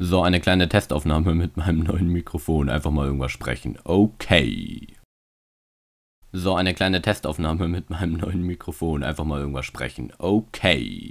So, eine kleine Testaufnahme mit meinem neuen Mikrofon. Einfach mal irgendwas sprechen. Okay. So, eine kleine Testaufnahme mit meinem neuen Mikrofon. Einfach mal irgendwas sprechen. Okay.